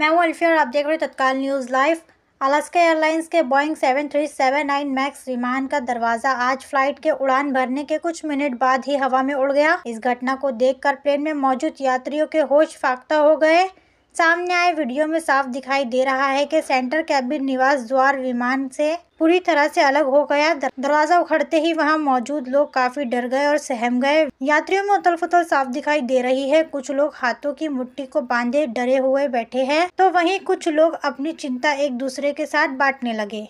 मैं हूं अल्फिया और आप देख रहे तत्काल न्यूज़ लाइव अलास्का एयरलाइंस के Boeing seven three seven nine max विमान का दरवाजा आज फ्लाइट के उड़ान भरने के कुछ मिनट बाद ही हवा में उड़ गया इस घटना को देखकर प्लेन में मौजूद यात्रियों के होश फाख्ता हो गए सामने आए वीडियो में साफ दिखाई दे रहा है कि सेंटर कैबिन निवास द्वार विमान से पूरी तरह से अलग हो गया दरवाजा उखड़ते ही वहां मौजूद लोग काफी डर गए और सहम गए यात्रियों में उतल फुतल साफ दिखाई दे रही है कुछ लोग हाथों की मुट्ठी को बांधे डरे हुए बैठे हैं तो वहीं कुछ लोग अपनी चिंता एक दूसरे के साथ बांटने लगे